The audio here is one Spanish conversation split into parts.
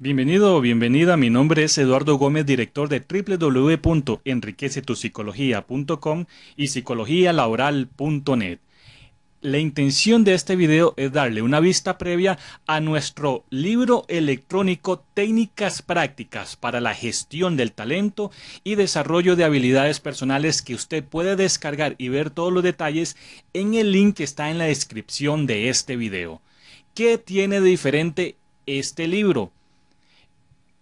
Bienvenido o bienvenida, mi nombre es Eduardo Gómez, director de www.enriquecetupsicología.com y psicologialaboral.net. La intención de este video es darle una vista previa a nuestro libro electrónico Técnicas prácticas para la gestión del talento y desarrollo de habilidades personales que usted puede descargar y ver todos los detalles en el link que está en la descripción de este video. ¿Qué tiene de diferente este libro?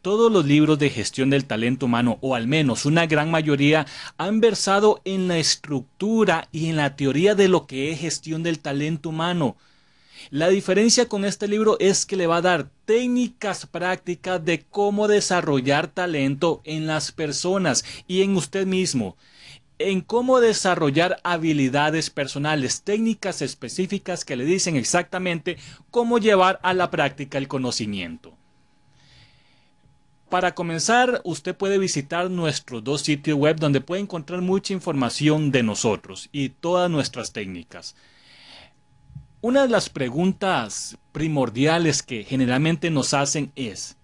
Todos los libros de gestión del talento humano, o al menos una gran mayoría, han versado en la estructura y en la teoría de lo que es gestión del talento humano. La diferencia con este libro es que le va a dar técnicas prácticas de cómo desarrollar talento en las personas y en usted mismo en cómo desarrollar habilidades personales, técnicas específicas que le dicen exactamente cómo llevar a la práctica el conocimiento. Para comenzar, usted puede visitar nuestros dos sitios web donde puede encontrar mucha información de nosotros y todas nuestras técnicas. Una de las preguntas primordiales que generalmente nos hacen es,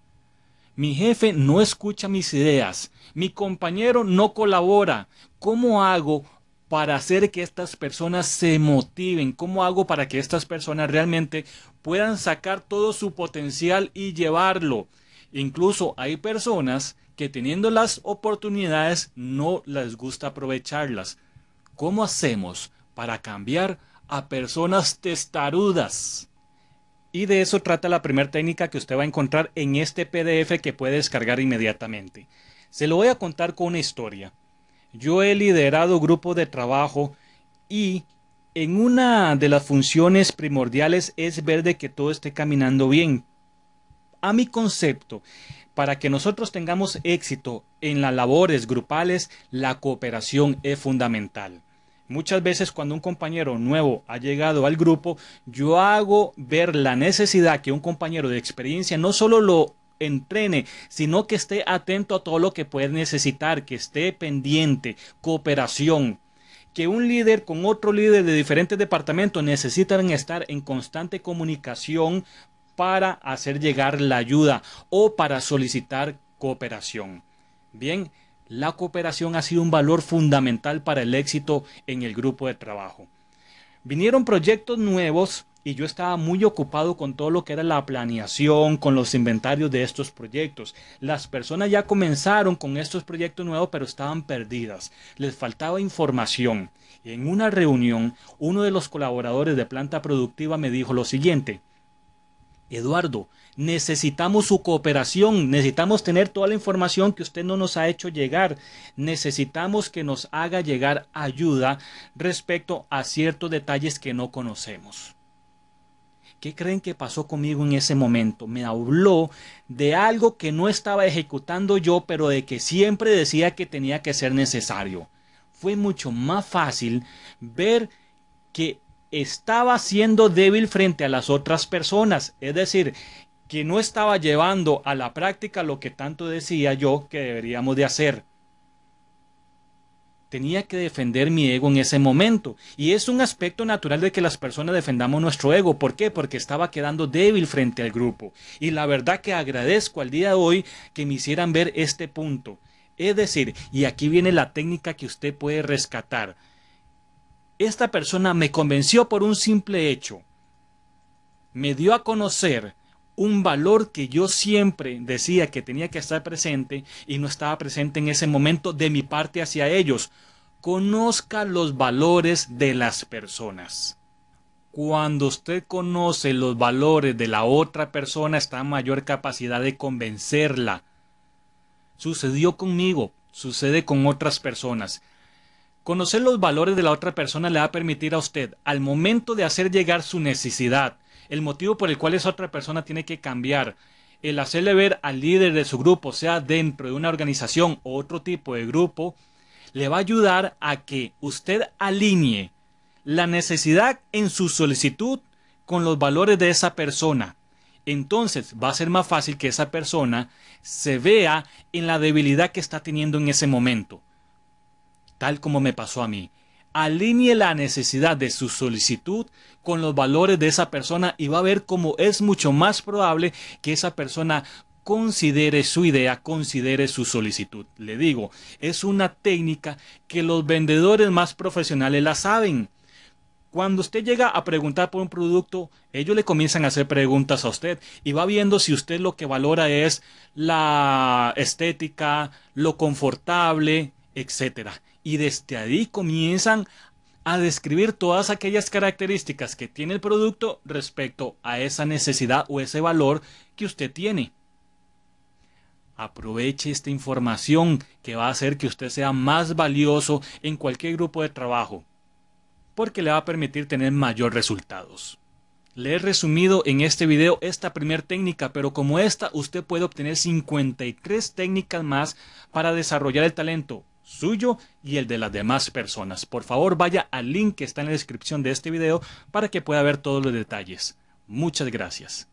mi jefe no escucha mis ideas, mi compañero no colabora, ¿cómo hago para hacer que estas personas se motiven? ¿Cómo hago para que estas personas realmente puedan sacar todo su potencial y llevarlo? Incluso hay personas que teniendo las oportunidades no les gusta aprovecharlas. ¿Cómo hacemos para cambiar a personas testarudas? Y de eso trata la primera técnica que usted va a encontrar en este PDF que puede descargar inmediatamente. Se lo voy a contar con una historia. Yo he liderado grupos de trabajo y en una de las funciones primordiales es ver de que todo esté caminando bien, a mi concepto, para que nosotros tengamos éxito en las labores grupales, la cooperación es fundamental. Muchas veces cuando un compañero nuevo ha llegado al grupo, yo hago ver la necesidad que un compañero de experiencia no solo lo entrene, sino que esté atento a todo lo que puede necesitar, que esté pendiente, cooperación, que un líder con otro líder de diferentes departamentos necesitan estar en constante comunicación para hacer llegar la ayuda o para solicitar cooperación. Bien, la cooperación ha sido un valor fundamental para el éxito en el grupo de trabajo. Vinieron proyectos nuevos y yo estaba muy ocupado con todo lo que era la planeación, con los inventarios de estos proyectos. Las personas ya comenzaron con estos proyectos nuevos, pero estaban perdidas. Les faltaba información. en una reunión, uno de los colaboradores de planta productiva me dijo lo siguiente, Eduardo, necesitamos su cooperación, necesitamos tener toda la información que usted no nos ha hecho llegar, necesitamos que nos haga llegar ayuda respecto a ciertos detalles que no conocemos. ¿Qué creen que pasó conmigo en ese momento? Me habló de algo que no estaba ejecutando yo, pero de que siempre decía que tenía que ser necesario. Fue mucho más fácil ver que estaba siendo débil frente a las otras personas, es decir, que no estaba llevando a la práctica lo que tanto decía yo que deberíamos de hacer. Tenía que defender mi ego en ese momento. Y es un aspecto natural de que las personas defendamos nuestro ego. ¿Por qué? Porque estaba quedando débil frente al grupo. Y la verdad que agradezco al día de hoy que me hicieran ver este punto. Es decir, y aquí viene la técnica que usted puede rescatar esta persona me convenció por un simple hecho. Me dio a conocer un valor que yo siempre decía que tenía que estar presente y no estaba presente en ese momento de mi parte hacia ellos. Conozca los valores de las personas. Cuando usted conoce los valores de la otra persona está en mayor capacidad de convencerla. Sucedió conmigo, sucede con otras personas. Conocer los valores de la otra persona le va a permitir a usted, al momento de hacer llegar su necesidad, el motivo por el cual esa otra persona tiene que cambiar, el hacerle ver al líder de su grupo, sea dentro de una organización o otro tipo de grupo, le va a ayudar a que usted alinee la necesidad en su solicitud con los valores de esa persona. Entonces va a ser más fácil que esa persona se vea en la debilidad que está teniendo en ese momento tal como me pasó a mí. Alinee la necesidad de su solicitud con los valores de esa persona y va a ver cómo es mucho más probable que esa persona considere su idea, considere su solicitud. Le digo, es una técnica que los vendedores más profesionales la saben. Cuando usted llega a preguntar por un producto, ellos le comienzan a hacer preguntas a usted y va viendo si usted lo que valora es la estética, lo confortable, etcétera y desde ahí comienzan a describir todas aquellas características que tiene el producto respecto a esa necesidad o ese valor que usted tiene. Aproveche esta información que va a hacer que usted sea más valioso en cualquier grupo de trabajo, porque le va a permitir tener mayores resultados. Le he resumido en este video esta primera técnica, pero como esta usted puede obtener 53 técnicas más para desarrollar el talento suyo y el de las demás personas. Por favor, vaya al link que está en la descripción de este video para que pueda ver todos los detalles. Muchas gracias.